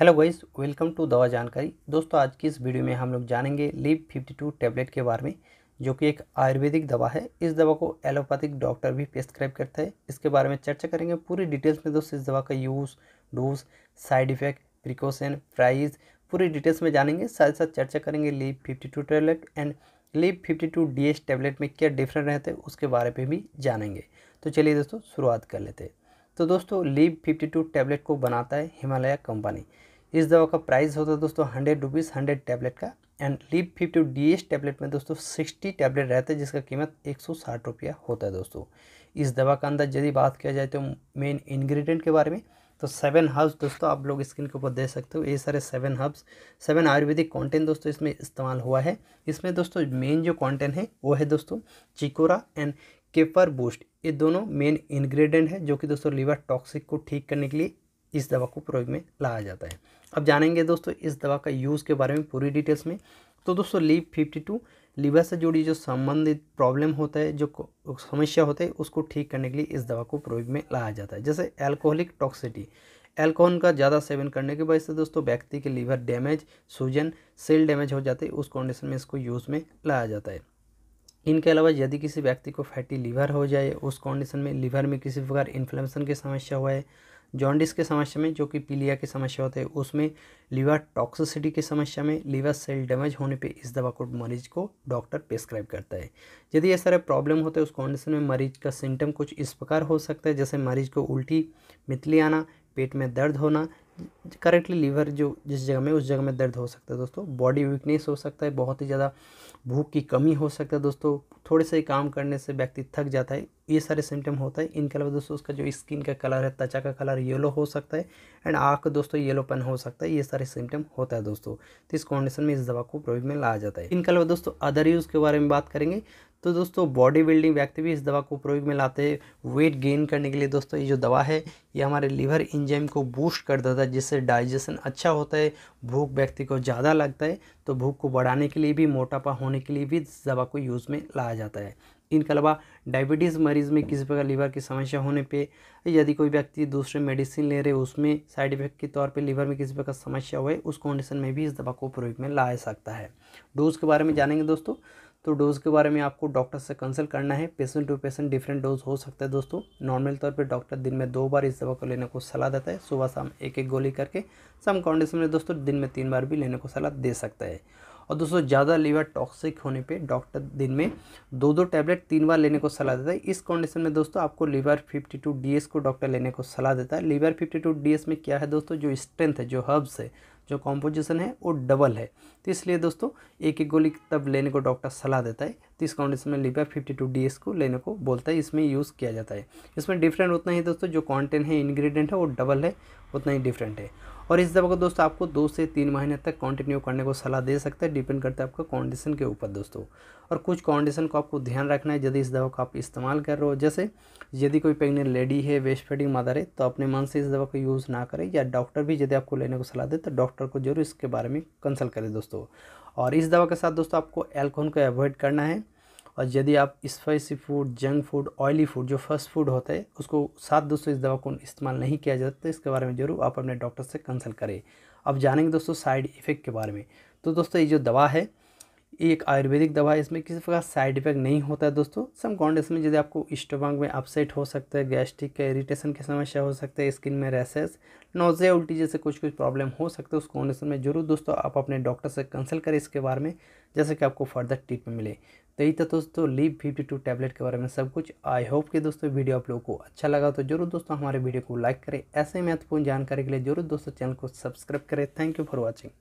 hello guys welcome to दवा जानकारी दोस्तों आज की इस वीडियो में हम लोग जानेंगे लीप 52 टैबलेट के बारे में जो कि एक आयुर्वेदिक दवा है इस दवा को एलोपैथिक डॉक्टर भी प्रेस्क्राइब करता है इसके बारे में चर्चा करेंगे पूरी डिटेल्स में दोस्तों इस दवा का use dose side effect precaution price पूरी डिटेल्स में जानेंगे साथ साथ चर्चा करेंगे Liv fifty two tablet and Liv fifty two D tablet में क्या डिफरेंट रहते हैं उसके बारे में भी जानेंगे तो चलिए दोस्तों शुरुआत कर लेते हैं तो दोस्तों लीप फिफ्टी टू टैबलेट को बनाता है हिमालय कंपनी इस दवा का प्राइस होता है दोस्तों हंड्रेड रुपीज़ हंड्रेड टैबलेट का and Liv fifty D S tablet में दोस्तों सिक्सटी टैबलेट रहता है जिसका कीमत एक सौ साठ रुपया होता है दोस्तों इस दवा का अंदर यदि बात किया जाए तो मेन इन्ग्रीडियंट के बारे में तो सेवन हर्ब्स दोस्तों आप लोग स्क्रीन के ऊपर दे सकते हो ये सारे seven herbs seven ayurvedic content दोस्तों इसमें इस्तेमाल हुआ है इसमें दोस्तों मेन जो कॉन्टेंट है वो है दोस्तों चिकोरा एंड केपर बूस्ट ये दोनों मेन इन्ग्रीडियंट है जो कि दोस्तों लीवर टॉक्सिक को ठीक करने के लिए इस दवा को प्रयोग में लाया जाता है अब जानेंगे दोस्तों इस दवा का यूज़ के बारे में पूरी डिटेल्स में तो दोस्तों लीव फिफ्टी टू लीवर से जुड़ी जो संबंधित प्रॉब्लम होता है जो समस्या होता है उसको ठीक करने के लिए इस दवा को प्रयोग में लाया जाता है जैसे एल्कोहलिक टॉक्सिटी एल्कोहल का ज़्यादा सेवन करने की वजह से दोस्तों व्यक्ति के लीवर डैमेज सूजन सेल डैमेज हो जाते हैं उस कंडीशन में इसको यूज़ में लाया जाता है इनके अलावा यदि किसी व्यक्ति को फैटी लीवर हो जाए उस कंडीशन में लीवर में किसी प्रकार इन्फ्लेमेशन की समस्या हुआ है जॉन्डिस के समस्या में जो कि पीलिया की समस्या होते हैं उसमें लीवर टॉक्सिसिटी की समस्या में लीवर सेल डैमेज होने पे इस दवा को मरीज को डॉक्टर प्रेस्क्राइब करता है यदि ये सारे प्रॉब्लम होते हैं उस कंडीशन में मरीज का सिम्टम कुछ इस प्रकार हो सकता है जैसे मरीज को उल्टी मितली आना पेट में दर्द होना करेक्टली लीवर जो जिस जगह में उस जगह में दर्द हो सकता है दोस्तों बॉडी वीकनेस हो सकता है बहुत ही ज़्यादा भूख की कमी हो सकता है दोस्तों थोड़े से काम करने से व्यक्ति थक जाता है ये सारे सिम्टम होता है इनके अलावा दोस्तों उसका जो स्किन का कलर है त्वचा का कलर येलो हो सकता है एंड आँख दोस्तों येलोपन हो सकता है ये सारे सिम्टम होता है दोस्तों तो इस कंडीशन में इस दवा को प्रयोग में लाया जाता है इनके अलावा दोस्तों अदर यूज़ के बारे में बात करेंगे तो दोस्तों बॉडी बिल्डिंग व्यक्ति भी इस दवा को प्रयोग में लाते हैं वेट गेन करने के लिए दोस्तों ये जो दवा है ये हमारे लिवर इंजाइम को बूस्ट कर देता है जिससे डाइजेशन अच्छा होता है भूख व्यक्ति को ज़्यादा लगता है तो भूख को बढ़ाने के लिए भी मोटापा होने होने के लिए भी दवा को यूज़ में लाया जाता है इनके अलावा डायबिटीज़ मरीज़ में किसी प्रकार लीवर की समस्या होने पे यदि कोई व्यक्ति दूसरे मेडिसिन ले रहे उसमें साइड इफेक्ट के तौर पे लीवर में किसी प्रकार समस्या हुए उस कंडीशन में भी इस दवा को प्रयोग में लाया सकता है डोज के बारे में जानेंगे दोस्तों तो डोज़ के बारे में आपको डॉक्टर से कंसल्ट करना है patient to patient different dose हो सकता है दोस्तों नॉर्मल तौर पर डॉक्टर दिन में दो बार इस दवा को लेने को सलाह देता है सुबह शाम एक एक गोली करके सम कंडीशन में दोस्तों दिन में तीन बार भी लेने को सलाह दे सकता है और दोस्तों ज़्यादा लीवर टॉक्सिक होने पे डॉक्टर दिन में दो दो टैबलेट तीन बार लेने को सलाह देता है इस कंडीशन में दोस्तों आपको लीवर फिफ्टी टू डी को डॉक्टर लेने को सलाह देता है लीवर फिफ्टी टू डी में क्या है दोस्तों जो स्ट्रेंथ है जो हर्ब्स है जो कॉम्पोजिशन है वो डबल है तो इसलिए दोस्तों एक एक गोली तब लेने को डॉक्टर सलाह देता है तो इस कॉन्डिशन में लिपा फिफ्टी टू डी को लेने को बोलता है इसमें यूज़ किया जाता है इसमें डिफरेंट उतना ही दोस्तों जो कॉन्टेंट है इन्ग्रीडियंट है वो डबल है उतना ही डिफरेंट है और इस दवा को दोस्तों आपको दो से तीन महीने तक कंटिन्यू करने को सलाह दे सकता है डिपेंड करता है आपका कंडीशन के ऊपर दोस्तों और कुछ कंडीशन को आपको ध्यान रखना है यदि इस दवा को आप इस्तेमाल कर रहे हो जैसे यदि कोई प्रेगनेंट लेडी है वेस्ट फेडिंग मदर है तो अपने मन से इस दवा का यूज़ ना करें या डॉक्टर भी यदि आपको लेने को सलाह दे तो डॉक्टर डॉक्टर को जरूर इसके बारे में कंसल्ट करें दोस्तों और इस दवा के साथ दोस्तों आपको एल्कोहल को अवॉइड करना है और यदि आप spicy food junk food oily food जो फर्स्ट फूड होता है उसको साथ दोस्तों इस दवा को इस्तेमाल नहीं किया जाता तो इसके बारे में ज़रूर आप अपने डॉक्टर से कंसल्ट करें अब जानेंगे दोस्तों साइड इफ़ेक्ट के बारे में तो दोस्तों ये जो दवा है एक आयुर्वेदिक दवा है इसमें किसी प्रकार साइड इफेक्ट नहीं होता है दोस्तों सम कॉन्डिशन में यदि आपको स्टमक में अपसेट हो सकता है गैस्ट्रिक का इरिटेशन की समस्या हो सकता है स्किन में रैसेस नोजे उल्टी जैसे कुछ कुछ प्रॉब्लम हो सकता है उस कॉन्डिशन में जरूर दोस्तों आप अपने डॉक्टर से कंसल्ट करें इसके बारे में जैसे कि आपको फर्दर ट्रीटमेंट मिले तो यही था दोस्तों लीव फिफ्टी टू टैबलेट के बारे में सब कुछ आई होप कि दोस्तों वीडियो आप लोगों को अच्छा लगा तो जरूर दोस्तों हमारे वीडियो को लाइक करें ऐसे महत्वपूर्ण जानकारी के लिए जरूर दोस्तों चैनल को सब्सक्राइब करें थैंक यू फॉर वॉचिंग